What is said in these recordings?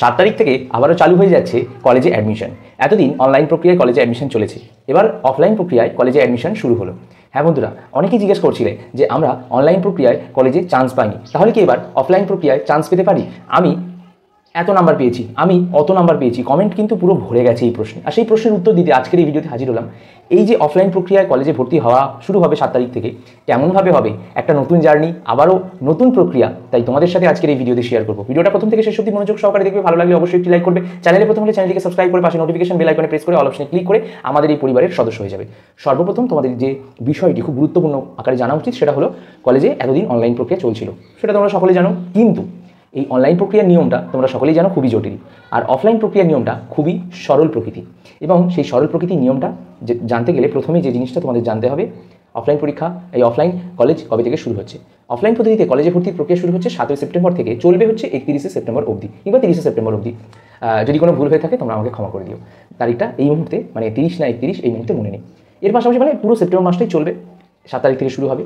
সাত তারিখ থেকে আবারও চালু হয়ে যাচ্ছে কলেজে অ্যাডমিশন এতদিন অনলাইন প্রক্রিয়ায় কলেজে অ্যাডমিশন চলেছে এবার অফলাইন প্রক্রিয়ায় কলেজে অ্যাডমিশন শুরু হলো হ্যাঁ বন্ধুরা অনেকেই জিজ্ঞেস করছিলে যে আমরা অনলাইন প্রক্রিয়ায় কলেজে চান্স পাইনি তাহলে কি এবার অফলাইন প্রক্রিয়ায় চান্স পেতে পারি আমি এত নাম্বার পেয়েছি আমি অত নাম্বার পেয়েছি কমেন্ট কিন্তু পুরো ভরে গেছে এই প্রশ্নে আর সেই প্রশ্নের উত্তর দিতে আজকের এই ভিডিওতে হাজির হলাম এই যে অফলাইন প্রক্রিয়ায় কলেজে ভর্তি হওয়া শুরু হবে সাত তারিখ থেকে কেমনভাবে হবে একটা নতুন জার্নি আবারও নতুন প্রক্রিয়া তাই তোমাদের সাথে আজকের এই ভিডিওতে শেয়ার করবো ভিডিওটা প্রথম থেকে শেষ অব্দি মনোযোগ সহকারে দেখবে ভালো লাগলে অবশ্যই একটি লাইক করবে চ্যানেলে প্রথম হলে চ্যানেলটিকে সাবস্ক্রাইব করে পাশে নোটিফিকেশন বেল আইকনে প্রেস করে অল অপশনে ক্লিক করে আমাদের এই পরিবারের সদস্য হয়ে যাবে সর্বপ্রথম তোমাদের যে বিষয়টি খুব গুরুত্বপূর্ণ আকারে জানা উচিত সেটা হলো কলেজে এতদিন অনলাইন প্রক্রিয়া চলছিল সেটা তোমরা সকলে জানো কিন্তু এই অনলাইন প্রক্রিয়ার নিয়মটা তোমরা সকলেই জানো খুবই জটিল আর অফলাইন প্রক্রিয়ার নিয়মটা খুবই সরল প্রকৃতি এবং সেই সরল প্রকৃতির নিয়মটা জানতে গেলে প্রথমে যে জিনিসটা তোমাদের জানতে হবে অফলাইন পরীক্ষা এই অফলাইন কলেজ কবে থেকে শুরু হচ্ছে অফলাইন পদ্ধতিতে কলেজে ভর্তির প্রক্রিয়া শুরু হচ্ছে সাতই সেপ্টেম্বর থেকে চলবে হচ্ছে একত্রিশে সেপ্টেম্বর অবধি কিংবা তিরিশে সেপ্টেম্বর অবধি যদি কোনো ভুল হয়ে থাকে তোমরা আমাকে ক্ষমা করে দিও তারিখটা এই মুহূর্তে মানে তিরিশ না একত্রিশ এই মুহূর্তে মনে নেই এর পাশাপাশি মানে পুরো সেপ্টেম্বর মাসটাই চলবে সাত তারিখ থেকে শুরু হবে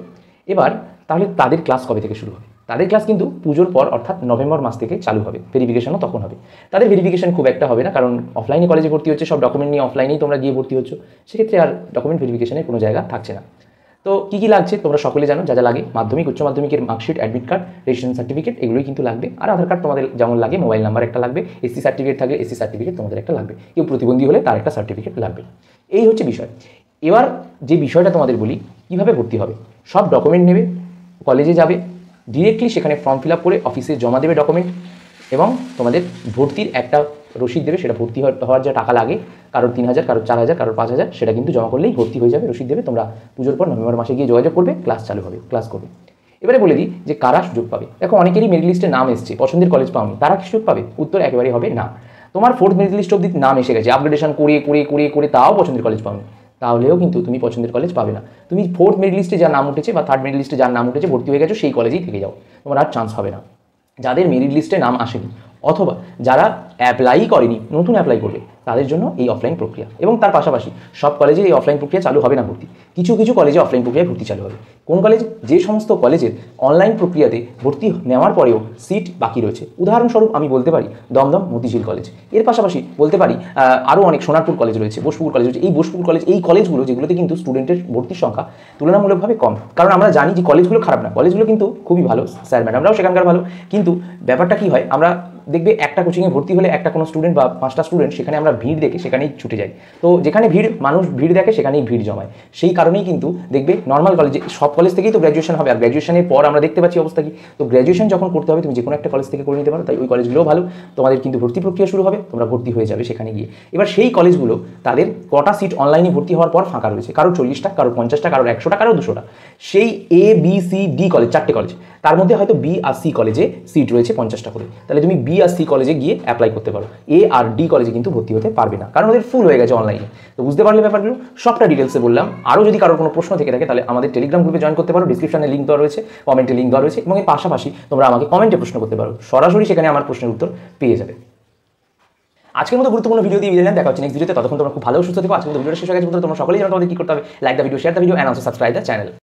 এবার তাহলে তাদের ক্লাস কবে থেকে শুরু হবে তাদের ক্লাস কিন্তু পুজোর পর অর্থাৎ নভেম্বর মাস থেকে চালু হবে ভেরিফিকেশনও তখন হবে তাদের ভেরিফিকেশন খুব একটা হবে না কারণ অফলাইনে কলেজে ভর্তি হচ্ছে সব ডকুমেন্ট নিয়ে অফলাইনেই তোমরা গিয়ে ভর্তি হচ্ছ সেক্ষেত্রে আর ডকুমেন্ট ভেরিফিকেশনের কোনো জায়গা থাকছে না তো কী কী লাগছে তোমরা সকলে জানো যা যা লাগে মাধ্যমিক উচ্চ মাধ্যমিকের marksheet admit card registration certificate এগুলোই কিন্তু লাগবে আর আধার কার্ড তোমাদের যেমন লাগে মোবাইল নাম্বার একটা লাগবে এসসি সার্টিফিকেট থাকলে এসসি সার্টিফিকেট তোমাদের একটা লাগবে কেউ প্রতিবন্ধী হলে তার একটা সার্টিফিকেট লাগবে এই হচ্ছে বিষয় এবার যে বিষয়টা তোমাদের বলি কীভাবে ভর্তি হবে সব ডকুমেন্ট নেবে কলেজে যাবে ডিরেক্টলি সেখানে ফর্ম ফিল করে অফিসে জমা দেবে ডকুমেন্ট এবং তোমাদের ভর্তির একটা রসিদ দেবে সেটা ভর্তি হওয়ার যা টাকা লাগে কারোর তিন হাজার কারোর চার হাজার কারোর পাঁচ হাজার সেটা কিন্তু জমা করলেই ভর্তি হয়ে যাবে রসিদ দেবে তোমরা পুজোর পর নভেম্বর মাসে গিয়ে যোগাযোগ করবে ক্লাস চালু হবে ক্লাস করবে এবারে বলে দিই যে কারা সুযোগ পাবে দেখো অনেকেরই মেরিট লিস্টে নাম এসছে পছন্দের কলেজ পাওনি তারা কি সুযোগ পাবে উত্তর একেবারেই হবে না তোমার ফোর্থ মেরিট লিস্ট অব্দি নাম এসে গেছে আপগ্রেডেশন করে করে করে করে তাও পছন্দের কলেজ পাওনি তাহলেও কিন্তু তুমি পছন্দের কলেজ পাবে না তুমি ফোর্থ মেরিট লিস্টে যার নাম উঠেছে বা থার্ড মেরিট লিস্টে যার নাম উঠেছে ভর্তি হয়ে গেছো সেই কলেজেই থেকে যাও তোমার আর চান্স হবে না যাদের মেরিট লিস্টে নাম আসেনি অথবা যারা অ্যাপ্লাই করেনি নতুন অ্যাপ্লাই করবে তাদের জন্য এই অফলাইন প্রক্রিয়া এবং তার পাশাপাশি সব কলেজে এই অফলাইন প্রক্রিয়া চালু হবে না ভর্তি কিছু কিছু কলেজে অফলাইন প্রক্রিয়ায় ভর্তি চালু হবে কোন কলেজ যে সমস্ত কলেজের অনলাইন প্রক্রিয়াতে ভর্তি নেওয়ার পরেও সিট বাকি রয়েছে উদাহরণস্বরূপ আমি বলতে পারি দমদম মতিঝিল কলেজ এর পাশাপাশি বলতে পারি আরও অনেক সোনারপুর কলেজ রয়েছে বোসপুর কলেজ রয়েছে এই বোসপুর কলেজ এই কলেজগুলো যেগুলোতে কিন্তু স্টুডেন্টের ভর্তির সংখ্যা তুলনামূলকভাবে কম কারণ আমরা জানি যে কলেজগুলো খারাপ না কলেজগুলো কিন্তু খুবই ভালো স্যার ম্যাডামরাও সেখানকার ভালো কিন্তু ব্যাপারটা কি হয় আমরা দেখবে একটা কোচিংয়ে ভর্তি হলে একটা কোনো স্টুডেন্ট বা পাঁচটা স্টুডেন্ট সেখানে আমরা ভিড় দেখে সেখানেই ছুটে যাই তো যেখানে ভিড় মানুষ ভিড় দেখে সেখানেই ভিড় জমায় সেই কারণেই কিন্তু দেখবে নর্মাল কলেজে সব কলেজ থেকেই তো গ্র্যাজুয়েশন হবে আর গ্র্যাজুয়েশনের পর আমরা দেখতে পাচ্ছি অবস্থা কি তো গ্র্যাজুয়েশন যখন করতে হবে তুমি যে কোনো একটা কলেজ থেকে করে নিতে পারো তাই ওই কলেজগুলোও ভালো তোমাদের কিন্তু ভর্তি প্রক্রিয়া শুরু হবে তোমরা ভর্তি হয়ে যাবে সেখানে গিয়ে এবার সেই কলেজগুলো তাদের কটা সিট অনলাইনে ভর্তি হওয়ার পর ফাঁকা রয়েছে কারো চল্লিশটা কারো পঞ্চাশটা কারো একশোটা কারো দুশোটা সেই A B C D college চারটে কলেজ তার মধ্যে হয়তো বি আর সি কলেজে সিট রয়েছে পঞ্চাশটা করে তাহলে তুমি বি আর সি কলেজে গিয়ে অ্যাপ্লাই করতে পারো এ আর ডি কলেজে কিন্তু ভর্তি হতে পারবে না কারণ ওদের ফুল হয়ে গেছে অনলাইনে তো বুঝতে পারলে ব্যাপারগুলো সবটা ডিটেলসে বললাম আরও যদি কারোর কোনো প্রশ্ন থেকে থাকে তাহলে আমাদের টেলিগ্রাম গ্রুপে জয়েন করতে পারো ডিসক্রিপশনে লিঙ্ক দেওয়া রয়েছে কমেন্টে লিঙ্ক দেওয়া রয়েছে এবং এর পাশাপাশি তোমরা আমাকে কমেন্টে প্রশ্ন করতে পারো সরাসরি সেখানে আমার প্রশ্নের উত্তর পেয়ে যাবে আজকের মতো গুরুত্বপূর্ণ ভিডিও দিয়ে দিলেন দেখা হচ্ছে নেক্সট ভিডিওতে ততক্ষণ তোমরা খুব ভালো সুস্থ থেকো আজকের মতো ভিডিওটা শেষ হয়ে গেছে তোমরা সকলেই জানো তোমাদের কি করতে হবে like the video share the video and also subscribe the channel